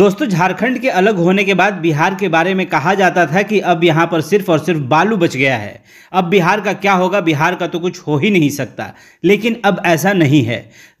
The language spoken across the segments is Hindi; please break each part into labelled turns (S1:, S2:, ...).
S1: दोस्तों झारखंड के अलग होने के बाद बिहार के बारे में कहा जाता था कि अब यहाँ पर सिर्फ और सिर्फ बालू बच गया है अब बिहार का क्या होगा बिहार का तो कुछ हो ही नहीं सकता लेकिन अब ऐसा नहीं है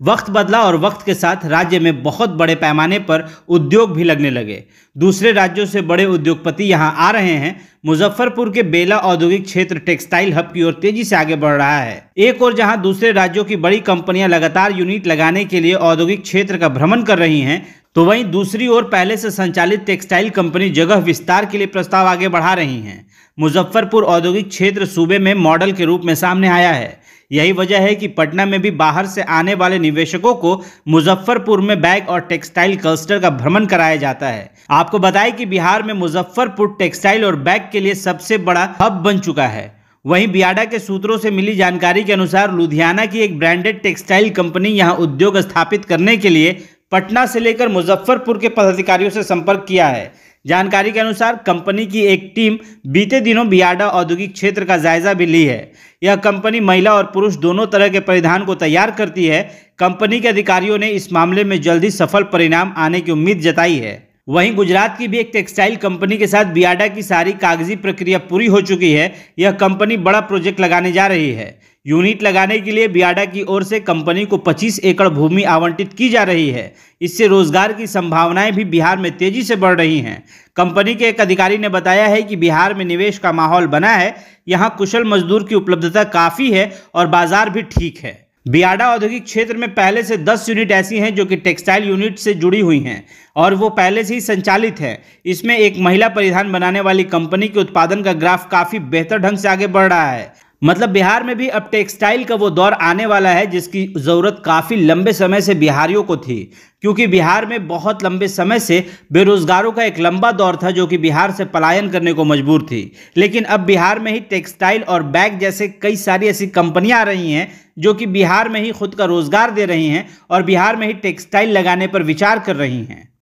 S1: वक्त बदला और वक्त के साथ राज्य में बहुत बड़े पैमाने पर उद्योग भी लगने लगे दूसरे राज्यों से बड़े उद्योगपति यहाँ आ रहे हैं मुजफ्फरपुर के बेला औद्योगिक क्षेत्र टेक्सटाइल हब की ओर तेजी से आगे बढ़ रहा है एक और जहां दूसरे राज्यों की बड़ी कंपनियां लगातार यूनिट लगाने के लिए औद्योगिक क्षेत्र का भ्रमण कर रही हैं तो वहीं दूसरी ओर पहले से संचालित टेक्सटाइल कंपनी जगह विस्तार के लिए प्रस्ताव आगे बढ़ा रही हैं मुजफ्फरपुर औद्योगिक क्षेत्र सूबे में मॉडल के रूप में सामने आया है यही वजह है कि पटना में भी बाहर से आने वाले निवेशकों को मुजफ्फरपुर में बैग और टेक्सटाइल क्लस्टर का भ्रमण कराया जाता है आपको बताएं कि बिहार में मुजफ्फरपुर टेक्सटाइल और बैग के लिए सबसे बड़ा हब बन चुका है वहीं बियाडा के सूत्रों से मिली जानकारी के अनुसार लुधियाना की एक ब्रांडेड टेक्सटाइल कंपनी यहां उद्योग स्थापित करने के लिए पटना से लेकर मुजफ्फरपुर के पदाधिकारियों से संपर्क किया है जानकारी के अनुसार कंपनी की एक टीम बीते दिनों बियाडा औद्योगिक क्षेत्र का जायजा भी ली है यह कंपनी महिला और पुरुष दोनों तरह के परिधान को तैयार करती है कंपनी के अधिकारियों ने इस मामले में जल्द ही सफल परिणाम आने की उम्मीद जताई है वहीं गुजरात की भी एक टेक्सटाइल कंपनी के साथ बियाडा की सारी कागजी प्रक्रिया पूरी हो चुकी है यह कंपनी बड़ा प्रोजेक्ट लगाने जा रही है यूनिट लगाने के लिए बियाडा की ओर से कंपनी को 25 एकड़ भूमि आवंटित की जा रही है इससे रोजगार की संभावनाएं भी बिहार में तेजी से बढ़ रही हैं कंपनी के एक अधिकारी ने बताया है कि बिहार में निवेश का माहौल बना है यहां कुशल मजदूर की उपलब्धता काफ़ी है और बाजार भी ठीक है बियाडा औद्योगिक क्षेत्र में पहले से 10 यूनिट ऐसी हैं जो कि टेक्सटाइल यूनिट से जुड़ी हुई हैं और वो पहले से ही संचालित हैं इसमें एक महिला परिधान बनाने वाली कंपनी के उत्पादन का ग्राफ काफ़ी बेहतर ढंग से आगे बढ़ रहा है मतलब बिहार में भी अब टेक्सटाइल का वो दौर आने वाला है जिसकी ज़रूरत काफ़ी लंबे समय से बिहारियों को थी क्योंकि बिहार में बहुत लंबे समय से बेरोजगारों का एक लंबा दौर था जो कि बिहार से पलायन करने को मजबूर थी लेकिन अब बिहार में ही टेक्सटाइल और बैग जैसे कई सारी ऐसी कंपनियां आ रही हैं जो कि बिहार में ही खुद का रोजगार दे रही हैं और बिहार में ही टेक्सटाइल लगाने पर विचार कर रही हैं